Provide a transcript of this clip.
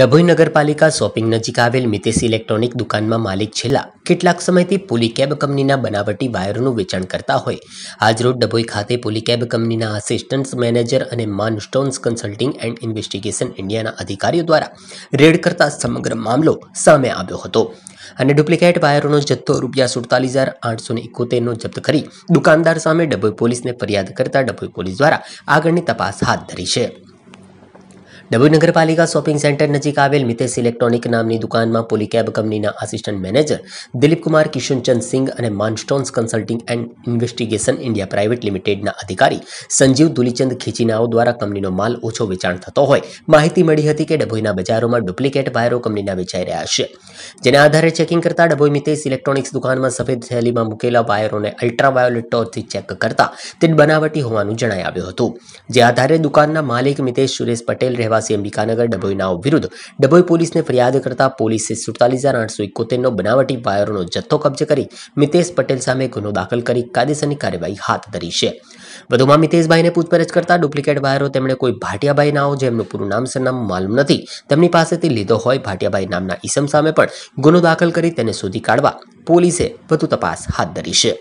ડભોઈ નગરપાલિકા શોપિંગ નજીક આવેલ મિતેશ ઇલેક્ટ્રોનિક દુકાનમાં માલિક છેલ્લા કેટલાક સમયથી પુલી કેબ કંપનીના બનાવટી વાયરોનું વેચાણ કરતા હોય આજરોજ ડભોઈ ખાતે પુલી કેબ કંપનીના આસિસ્ટન્ટ મેનેજર અને માન સ્ટોન્સ કન્સલ્ટિંગ એન્ડ ઇન્વેસ્ટિગેશન ઇન્ડિયાના અધિકારીઓ દ્વારા રેડ કરતા સમગ્ર મામલો સામે આવ્યો હતો અને ડુપ્લિકેટ વાયરોનો જથ્થો રૂપિયા સુડતાલીસ હજાર આઠસો ઇકોતેરનો જપ્ત કરી દુકાનદાર સામે ડભોઈ પોલીસને ફરિયાદ કરતા ડભોઈ પોલીસ દ્વારા આગળની તપાસ હાથ ધરી છે દબોઈ નગરપાલિકા શોપિંગ સેન્ટર નજીક આવેલ મિતેશ ઇલેક્ટ્રોનિક નામની દુકાનમાં પોલીકેબ કંપનીના આસિસ્ટન્ટ મેનેજર દિલીપકુમાર કિશનચંદ સિંહ અને માનસ્ટોન્સ consulting and investigation India private લિમિટેડના અધિકારી સંજીવ દુલીચંદ ખેચીનાઓ દ્વારા કંપનીનો માલ ઓછો વેચાણ થતો હોય માહિતી મળી હતી કે દબોઈના બજારોમાં ડુપ્લિકેટ વાયરો કંપનીના વેચાઈ રહ્યા છે જેના આધારે ચેકિંગ કરતા દબોઈ મિતેશ ઇલેક્ટ્રોનિક્સ દુકાનમાં સફેદ થેલીમાં મુકેલા વાયરોને અલ્ટ્રા વાયોલેટ ટોર્ચથી ચેક કરતા તિન બનાવટી હોવાનું જણાઈ આવ્યું હતું જે આધારે દુકાનના માલિક મિતેશ સુરેશ પટેલ રહે સ્યાંબિકાનગર ડબોય નાવ વિરુદ્ધ ડબોય પોલીસને ફરિયાદ કરતા પોલીસ સે 47871 નો બનાવટી વાયરોનો જથ્થો કબજે કરી મિતેશ પટેલ સામે ગુનો દાખલ કરી કાયદેસરની કાર્યવાહી હાથ ધરી છે. વધુમાં મિતેશભાઈને પૂછપરછ કરતા ડુપ્લિકેટ વાયરો તેમણે કોઈ ભાટિયાભાઈ નાવ જેનું પૂરું નામ સનમ मालूम નથી તેમની પાસેથી લીધો હોય ભાટિયાભાઈ નામના ઈસમ સામે પણ ગુનો દાખલ કરી તેને સુધી કાઢવા પોલીસે વધુ તપાસ હાથ ધરી છે.